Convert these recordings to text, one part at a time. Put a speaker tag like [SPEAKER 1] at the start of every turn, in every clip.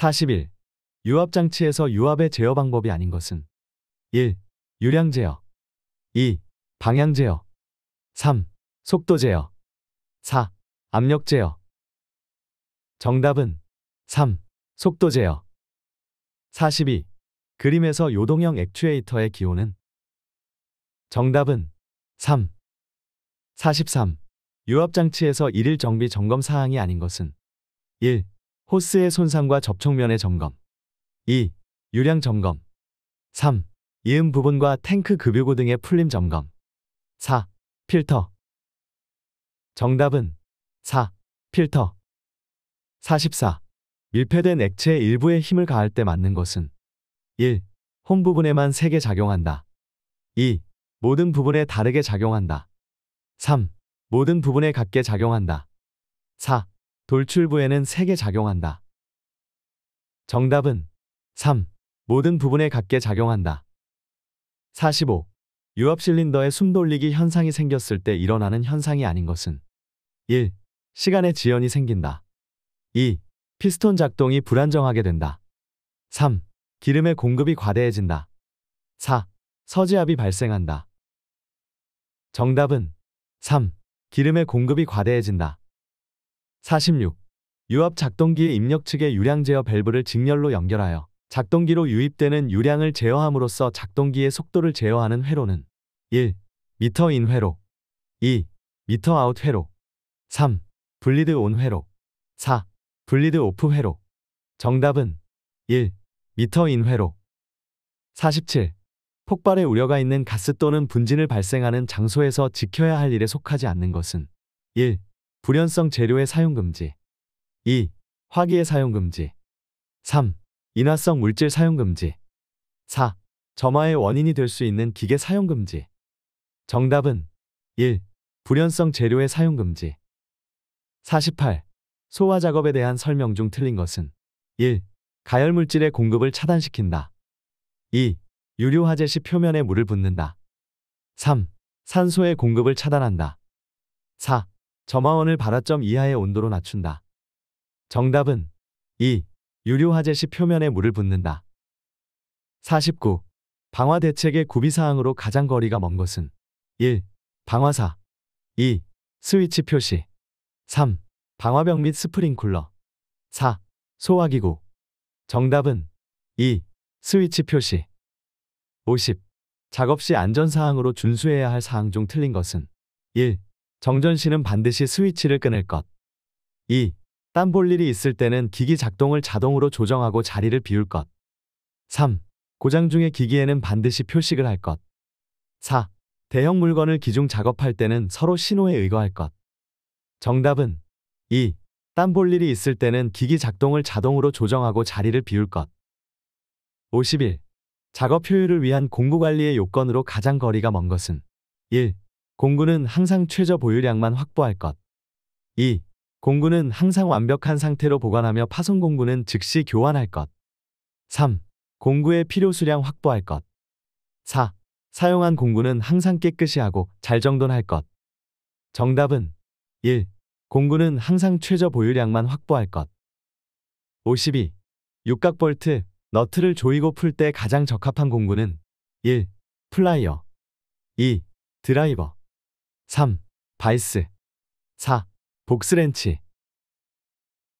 [SPEAKER 1] 41. 유압 장치에서 유압의 제어 방법이 아닌 것은 1. 유량 제어 2. 방향 제어 3. 속도 제어 4. 압력 제어 정답은 3. 속도 제어 42. 그림에서 요동형 액추에이터의 기호는 정답은 3. 43. 유압장치에서 일일 정비 점검 사항이 아닌 것은 1. 호스의 손상과 접촉면의 점검 2. 유량 점검 3. 이음 부분과 탱크 급유구 등의 풀림 점검 4. 필터 정답은 4. 필터 44. 밀폐된 액체 의 일부에 힘을 가할 때 맞는 것은 1. 홈 부분에만 세게 작용한다. 2. 모든 부분에 다르게 작용한다. 3. 모든 부분에 같게 작용한다. 4. 돌출부에는 3개 작용한다. 정답은 3. 모든 부분에 같게 작용한다. 45. 유압 실린더에 숨돌리기 현상이 생겼을 때 일어나는 현상이 아닌 것은 1. 시간의 지연이 생긴다. 2. 피스톤 작동이 불안정하게 된다. 3. 기름의 공급이 과대해진다. 4. 서지압이 발생한다. 정답은 3. 기름의 공급이 과대해진다. 46. 유압 작동기의 입력 측의 유량 제어 밸브를 직렬로 연결하여 작동기로 유입되는 유량을 제어함으로써 작동기의 속도를 제어하는 회로는 1. 미터 인 회로 2. 미터 아웃 회로 3. 분리드 온 회로 4. 분리드 오프 회로 정답은 1. 미터 인 회로 47. 폭발의 우려가 있는 가스 또는 분진을 발생하는 장소에서 지켜야 할 일에 속하지 않는 것은 1. 불연성 재료의 사용 금지 2. 화기의 사용 금지 3. 인화성 물질 사용 금지 4. 점화의 원인이 될 수 있는 기계 사용 금지 정답은 1. 불연성 재료의 사용 금지 48. 소화 작업에 대한 설명 중 틀린 것은 1. 가열물질의 공급을 차단시킨다. 2. 유료화재 시 표면에 물을 붓는다. 3. 산소의 공급을 차단한다. 4. 점화원을 발화점 이하의 온도로 낮춘다. 정답은 2. 유료화재 시 표면에 물을 붓는다. 49. 방화 대책의 구비사항으로 가장 거리가 먼 것은 1. 방화사 2. 스위치 표시 3. 방화벽 및 스프링쿨러 4. 소화기구 정답은 2. 스위치 표시 50. 작업 시 안전사항으로 준수해야 할 사항 중 틀린 것은 1. 정전 씨는 반드시 스위치를 끊을 것. 2. 땀 볼 일이 있을 때는 기기 작동을 자동으로 조정하고 자리를 비울 것. 3. 고장 중에 기기에는 반드시 표식을 할 것. 4. 대형 물건을 기중 작업할 때는 서로 신호에 의거할 것. 정답은 2. 땀 볼 일이 있을 때는 기기 작동을 자동으로 조정하고 자리를 비울 것. 51. 작업 효율을 위한 공구 관리의 요건으로 가장 거리가 먼 것은 1. 공구는 항상 최저 보유량만 확보할 것. 2. 공구는 항상 완벽한 상태로 보관하며 파손 공구는 즉시 교환할 것. 3. 공구의 필요 수량 확보할 것. 4. 사용한 공구는 항상 깨끗이 하고 잘 정돈할 것. 정답은 1. 공구는 항상 최저 보유량만 확보할 것. 52. 육각 볼트, 너트를 조이고 풀 때 가장 적합한 공구는 1. 플라이어 2. 드라이버 3. 바이스 4. 복스렌치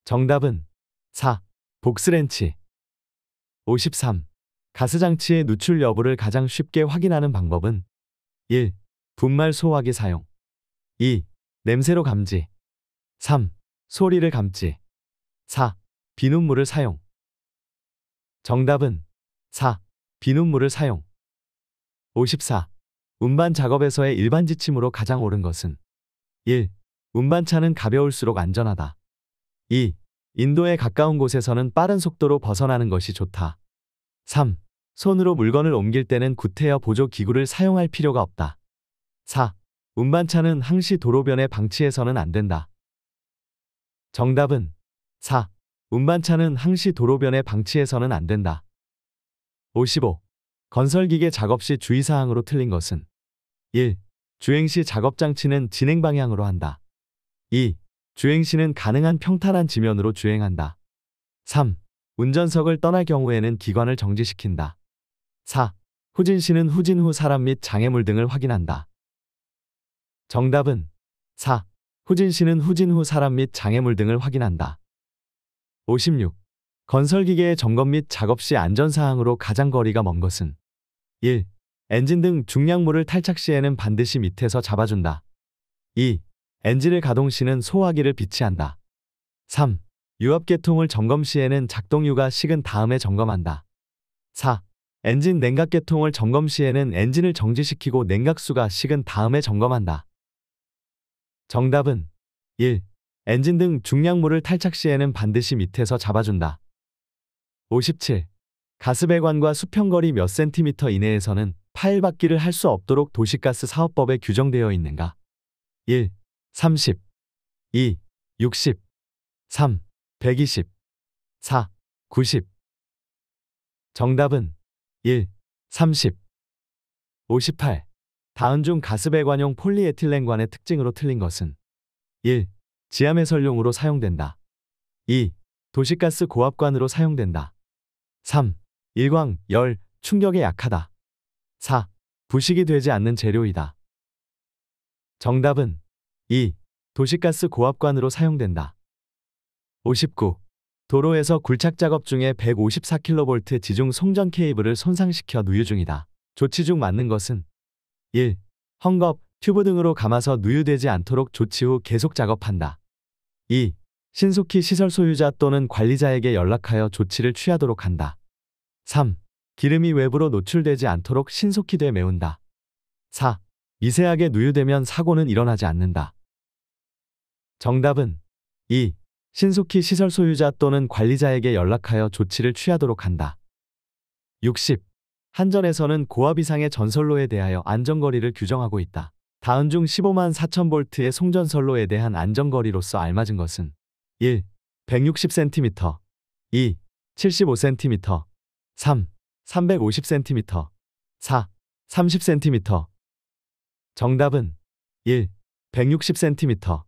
[SPEAKER 1] 정답은 4. 복스렌치 53. 가스장치의 누출 여부를 가장 쉽게 확인하는 방법은 1. 분말 소화기 사용 2. 냄새로 감지 3. 소리를 감지 4. 비눗물을 사용 정답은 4. 비눗물을 사용 54. 운반 작업에서의 일반 지침으로 가장 옳은 것은 1. 운반차는 가벼울수록 안전하다. 2. 인도에 가까운 곳에서는 빠른 속도로 벗어나는 것이 좋다. 3. 손으로 물건을 옮길 때는 구태여 보조 기구를 사용할 필요가 없다. 4. 운반차는 항시 도로변에 방치해서는 안 된다. 정답은 4. 운반차는 항시 도로변에 방치해서는 안 된다. 55. 건설기계 작업 시 주의사항으로 틀린 것은 1. 주행시 작업장치는 진행 방향으로 한다. 2. 주행시는 가능한 평탄한 지면으로 주행한다. 3. 운전석을 떠날 경우에는 기관을 정지시킨다. 4. 후진시는 후진 후 사람 및 장애물 등을 확인한다. 정답은 4. 후진시는 후진 후 사람 및 장애물 등을 확인한다. 56. 건설기계의 점검 및 작업 시 안전사항으로 가장 거리가 먼 것은 1. 엔진 등 중량물을 탈착 시에는 반드시 밑에서 잡아준다. 2. 엔진을 가동 시는 소화기를 비치한다. 3. 유압계통을 점검 시에는 작동유가 식은 다음에 점검한다. 4. 엔진 냉각계통을 점검 시에는 엔진을 정지시키고 냉각수가 식은 다음에 점검한다. 정답은 1. 엔진 등 중량물을 탈착 시에는 반드시 밑에서 잡아준다. 57. 가스배관과 수평거리 몇 센티미터 이내에서는 파일받기를 할 수 없도록 도시가스 사업법에 규정되어 있는가? 1. 30 2. 60 3. 120 4. 90 정답은 1. 30 58. 다음 중 가스배관용 폴리에틸렌관의 특징으로 틀린 것은 1. 지하매설용으로 사용된다. 2. 도시가스 고압관으로 사용된다. 3. 일광, 열, 충격에 약하다. 4. 부식이 되지 않는 재료이다. 정답은 2. 도시가스 고압관으로 사용된다. 59. 도로에서 굴착 작업 중에 154kV 지중 송전 케이블을 손상시켜 누유 중이다. 조치 중 맞는 것은 1. 헝겊, 튜브 등으로 감아서 누유되지 않도록 조치 후 계속 작업한다. 2. 신속히 시설 소유자 또는 관리자에게 연락하여 조치를 취하도록 한다. 3. 기름이 외부로 노출되지 않도록 신속히 되매운다. 4. 미세하게 누유되면 사고는 일어나지 않는다. 정답은 2. 신속히 시설 소유자 또는 관리자에게 연락하여 조치를 취하도록 한다. 60. 한전에서는 고압 이상의 전설로에 대하여 안전거리를 규정하고 있다. 다음 중 15만 4천 볼트의 송전설로에 대한 안전거리로서 알맞은 것은 1. 160cm 2. 75cm 3. 350cm 4. 30cm 정답은 1. 160cm